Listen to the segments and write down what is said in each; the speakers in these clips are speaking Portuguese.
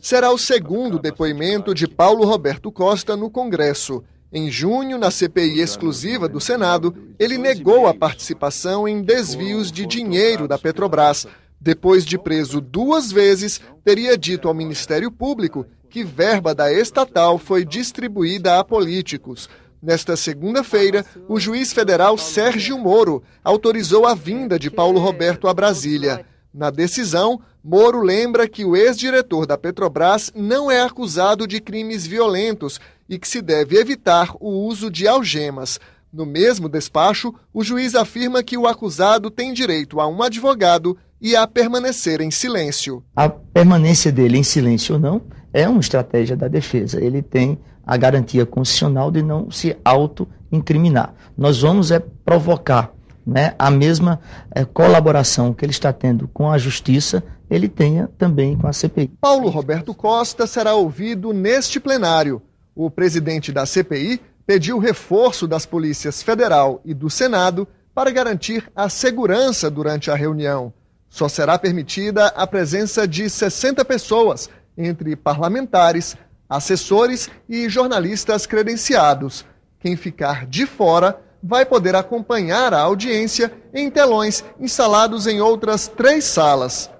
Será o segundo depoimento de Paulo Roberto Costa no Congresso. Em junho, na CPI exclusiva do Senado, ele negou a participação em desvios de dinheiro da Petrobras. Depois de preso duas vezes, teria dito ao Ministério Público que verba da estatal foi distribuída a políticos. Nesta segunda-feira, o juiz federal Sérgio Moro autorizou a vinda de Paulo Roberto a Brasília. Na decisão, Moro lembra que o ex-diretor da Petrobras não é acusado de crimes violentos e que se deve evitar o uso de algemas. No mesmo despacho, o juiz afirma que o acusado tem direito a um advogado e a permanecer em silêncio. A permanência dele em silêncio ou não é uma estratégia da defesa. Ele tem a garantia constitucional de não se auto-incriminar. Nós vamos é provocar né, a mesma é, colaboração que ele está tendo com a Justiça, ele tenha também com a CPI. Paulo Roberto Costa será ouvido neste plenário. O presidente da CPI pediu reforço das polícias federal e do Senado para garantir a segurança durante a reunião. Só será permitida a presença de 60 pessoas, entre parlamentares, assessores e jornalistas credenciados. Quem ficar de fora vai poder acompanhar a audiência em telões instalados em outras três salas.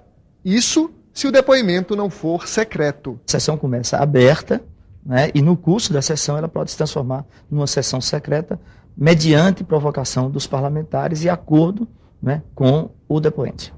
Isso se o depoimento não for secreto. A sessão começa aberta né, e no curso da sessão ela pode se transformar numa sessão secreta mediante provocação dos parlamentares e acordo né, com o depoente.